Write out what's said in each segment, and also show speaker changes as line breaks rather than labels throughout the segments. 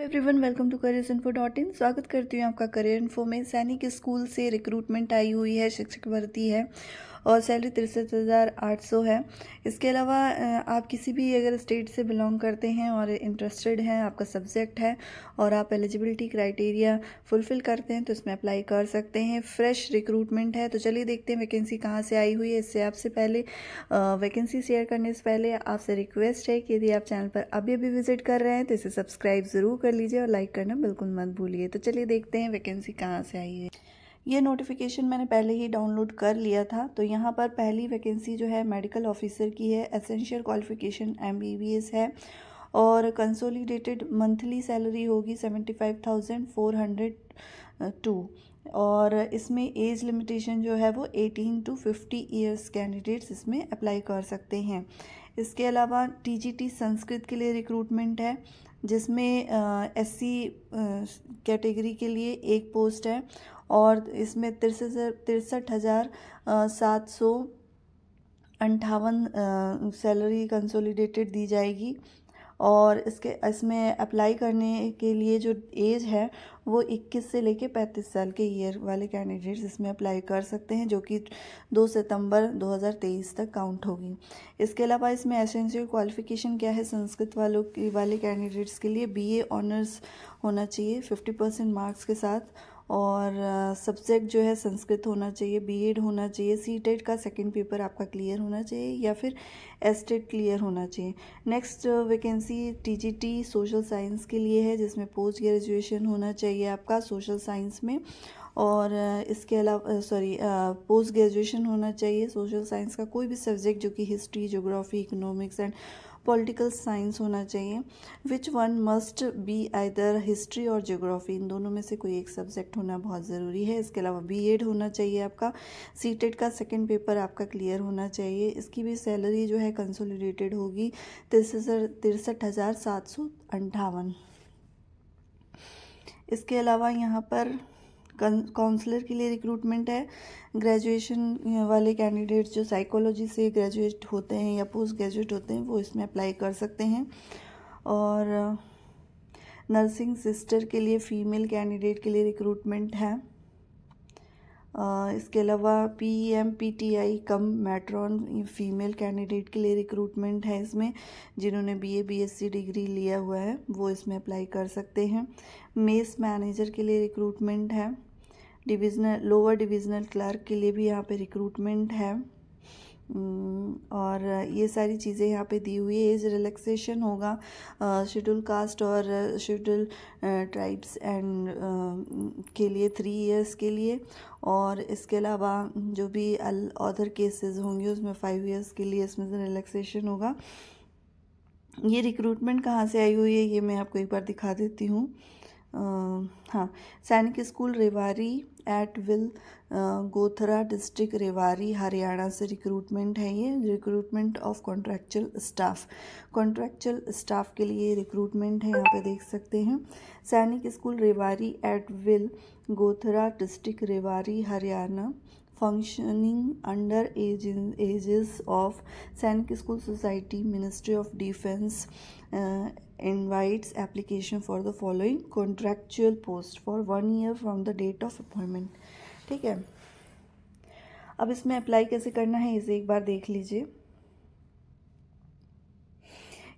Every everyone welcome to career info dot in स्वागत करती हूँ आपका करियर इन्फो में सैनिक स्कूल से रिक्रूटमेंट आई हुई है शिक्षक भर्ती है और सैलरी तिरसठ हज़ार आठ सौ है इसके अलावा आप किसी भी अगर स्टेट से बिलोंग करते हैं और इंटरेस्टेड हैं आपका सब्जेक्ट है और आप एलिजिबिलिटी क्राइटेरिया फुलफ़िल करते हैं तो इसमें अप्लाई कर सकते हैं फ्रेश रिक्रूटमेंट है तो चलिए देखते हैं वैकेंसी कहाँ से आई हुई है इससे आपसे पहले वैकेंसी शेयर करने से पहले आपसे रिक्वेस्ट है कि यदि आप चैनल पर अभी अभी विजिट कर रहे हैं तो इसे सब्सक्राइब ज़रूर कर लीजिए और लाइक करना बिल्कुल मत भूलिए तो चलिए देखते हैं वैकेंसी कहाँ से आई है ये नोटिफिकेशन मैंने पहले ही डाउनलोड कर लिया था तो यहाँ पर पहली वैकेंसी जो है मेडिकल ऑफिसर की है एसेंशियल क्वालिफिकेशन एम है और कंसोलिडेटेड मंथली सैलरी होगी seventy five thousand four hundred two और इसमें एज लिमिटेशन जो है वो eighteen to fifty years candidates इसमें अप्लाई कर सकते हैं इसके अलावा टीजीटी संस्कृत के लिए रिक्रूटमेंट है जिसमें एससी कैटेगरी के लिए एक पोस्ट है और इसमें तिरसठ तिरसठ हज़ार सात सौ अंठावन सैलरी कंसोलिडेटेड दी जाएगी और इसके इसमें अप्लाई करने के लिए जो एज है वो 21 से लेके 35 साल के ईयर वाले कैंडिडेट्स इसमें अप्लाई कर सकते हैं जो कि 2 सितंबर 2023 तक काउंट होगी इसके अलावा इसमें एसेंशियल क्वालिफिकेशन क्या है संस्कृत वालों वाले कैंडिडेट्स के लिए बीए ऑनर्स होना चाहिए 50 परसेंट मार्क्स के साथ और सब्जेक्ट जो है संस्कृत होना चाहिए बीएड होना चाहिए सी टेड e का सेकंड पेपर आपका क्लियर होना चाहिए या फिर एसटेट क्लियर e होना चाहिए next vacancy TGT social science के लिए है जिसमें पोस्ट ग्रेजुएशन होना चाहिए आपका सोशल साइंस में और इसके अलावा सॉरी पोस्ट ग्रेजुएशन होना चाहिए सोशल साइंस का कोई भी सब्जेक्ट जो कि history geography economics and political science होना चाहिए which one must be either history और जोग्राफी इन दोनों में से कोई एक सब्जेक्ट होना बहुत ज़रूरी है इसके अलावा बी एड होना चाहिए आपका सी टेट का सेकेंड पेपर आपका क्लियर होना चाहिए इसकी भी सैलरी जो है कंसोलिडेटेड होगी तिरसठ हज़ार सात सौ अंठावन इसके अलावा यहाँ पर काउंसलर के लिए रिक्रूटमेंट है ग्रेजुएशन वाले कैंडिडेट्स जो साइकोलॉजी से ग्रेजुएट होते हैं या पोस्ट ग्रेजुएट होते हैं वो इसमें अप्लाई कर सकते हैं और नर्सिंग सिस्टर के लिए फ़ीमेल कैंडिडेट के लिए रिक्रूटमेंट है इसके अलावा P M P T I cum matron female candidate के लिए रिक्रूटमेंट है इसमें जिन्होंने B A B S C degree लिया हुआ है वो इसमें अप्लाई कर सकते हैं मेस मैनेजर के लिए रिक्रूटमेंट है डिविजनल लोअर डिविजनल क्लर्क के लिए भी यहाँ पे रिक्रूटमेंट है हम्म, और ये सारी चीज़ें यहाँ पे दी हुई है एज रिलैक्सेशन होगा शेड्यूल कास्ट और शेड्यूल ट्राइब्स एंड के लिए थ्री इयर्स के लिए और इसके अलावा जो भी अल अदर केसेस होंगे उसमें फाइव इयर्स के लिए इसमें से रिलैक्सेशन होगा ये रिक्रूटमेंट कहाँ से आई हुई है ये मैं आपको एक बार दिखा देती हूँ हाँ Sainik school Rewari at vill Gothra district Rewari Haryana से रिक्रूटमेंट है ये recruitment of contractual staff contractual staff के लिए रिक्रूटमेंट है यहाँ पे देख सकते हैं Sainik school Rewari at vill Gothra district Rewari Haryana functioning under aegis of San School Society Ministry of Defense uh, invites application for the following contractual post for one year from the date of appointment ठीक है अब इसमें अप्लाई कैसे करना है इसे एक बार देख लीजिए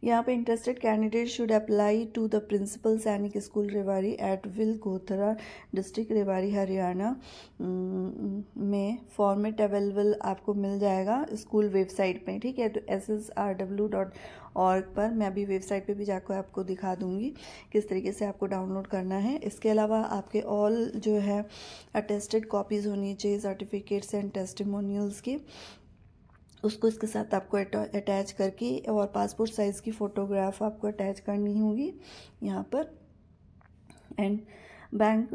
यहाँ पे interested candidate should apply to the principal Sainik school Rewari at vill Gothra district Rewari Haryana में फॉर्मेट अवेलेबल आपको मिल जाएगा स्कूल वेबसाइट पे ठीक है तो S S R W dot org पर मैं अभी वेबसाइट पे भी जाकर आपको दिखा दूंगी किस तरीके से आपको डाउनलोड करना है इसके अलावा आपके ऑल जो है अटेस्टेड कॉपीज़ होनी चाहिए सर्टिफिकेट्स एंड टेस्टिमोनियल्स की उसको इसके साथ आपको अटैच करके और पासपोर्ट साइज़ की फ़ोटोग्राफ आपको अटैच करनी होगी यहाँ पर एंड बैंक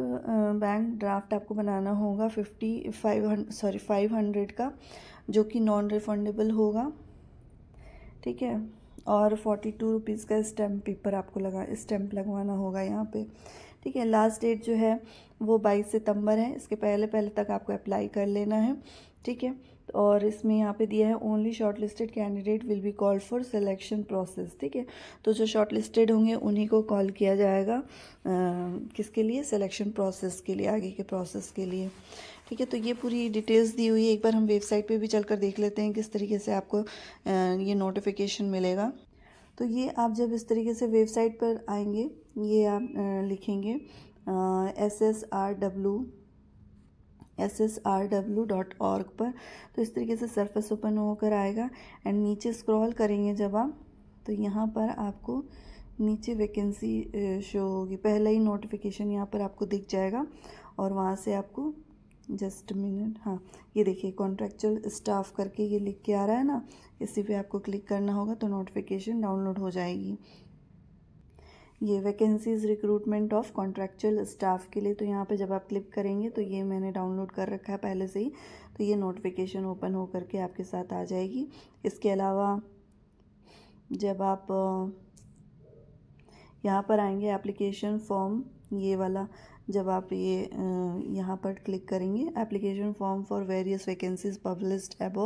बैंक ड्राफ्ट आपको बनाना होगा fifty five hun sorry five hundred का जो कि नॉन रिफंडेबल होगा ठीक है और फोर्टी टू रुपीज़ का स्टैम्प पेपर आपको लगा स्टैम्प लगवाना होगा यहाँ पे ठीक है लास्ट डेट जो है वो बाईस सितंबर है इसके पहले पहले तक आपको अप्लाई कर लेना है ठीक है और इसमें यहाँ पे दिया है only shortlisted candidate will be called for selection process ठीक है तो जो शॉर्ट लिस्टेड होंगे उन्हीं को कॉल किया जाएगा आ, किसके लिए सिलेक्शन प्रोसेस के लिए आगे के प्रोसेस के लिए ठीक है तो ये पूरी डिटेल्स दी हुई है एक बार हम वेबसाइट पे भी चलकर देख लेते हैं किस तरीके से आपको आ, ये नोटिफिकेशन मिलेगा तो ये आप जब इस तरीके से वेबसाइट पर आएंगे ये आप आ, लिखेंगे S S R W S S R W dot org पर तो इस तरीके से सरफेस ओपन होकर आएगा एंड नीचे स्क्रॉल करेंगे जब आप तो यहाँ पर आपको नीचे वैकेंसी शो होगी पहला ही नोटिफिकेशन यहाँ पर आपको दिख जाएगा और वहाँ से आपको जस्ट मिनट हाँ ये देखिए कॉन्ट्रेक्चुअल स्टाफ करके ये लिख के आ रहा है ना इसी पे आपको क्लिक करना होगा तो नोटिफिकेशन डाउनलोड हो जाएगी ये vacancies recruitment of contractual staff के लिए तो यहाँ पे जब आप क्लिक करेंगे तो ये मैंने डाउनलोड कर रखा है पहले से ही तो ये नोटिफिकेशन ओपन हो करके आपके साथ आ जाएगी इसके अलावा जब आप यहाँ पर आएंगे एप्लीकेशन फॉर्म ये वाला जब आप ये यहाँ पर क्लिक करेंगे application form for various vacancies published above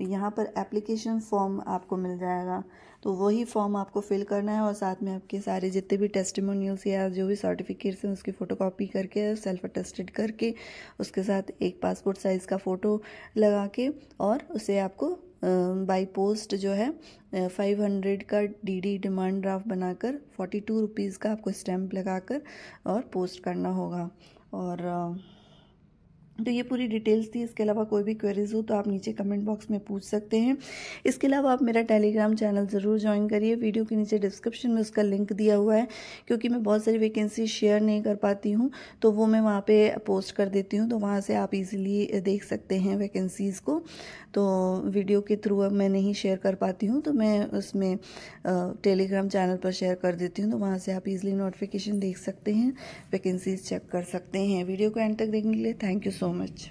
यहाँ पर एप्लीकेशन फॉर्म आपको मिल जाएगा तो वही फॉर्म आपको फिल करना है और साथ में आपके सारे जितने भी टेस्टिमोनियल्स या जो भी सर्टिफिकेट्स हैं उसकी फ़ोटो कापी करके सेल्फ अटेस्टेड करके उसके साथ एक पासपोर्ट साइज़ का फ़ोटो लगा के और उसे आपको बाई पोस्ट जो है फाइव हंड्रेड का डीडी डिमांड ड्राफ्ट बनाकर फोर्टी टू रुपीज़ का आपको स्टैम्प लगाकर और पोस्ट करना होगा और तो ये पूरी डिटेल्स थी इसके अलावा कोई भी क्वेरीज हो तो आप नीचे कमेंट बॉक्स में पूछ सकते हैं इसके अलावा आप मेरा टेलीग्राम चैनल ज़रूर ज्वाइन करिए वीडियो के नीचे डिस्क्रिप्शन में उसका लिंक दिया हुआ है क्योंकि मैं बहुत सारी वैकेंसी शेयर नहीं कर पाती हूँ तो वो मैं वहाँ पर पोस्ट कर देती हूँ तो वहाँ से आप ईज़िली देख सकते हैं वैकेंसीज़ को तो वीडियो के थ्रू मैं नहीं शेयर कर पाती हूँ तो मैं उसमें टेलीग्राम चैनल पर शेयर कर देती हूँ तो वहाँ से आप ईज़िली नोटिफिकेशन देख सकते हैं वैकेंसीज़ चेक कर सकते हैं वीडियो को एंड तक देखने के लिए thank you so so much.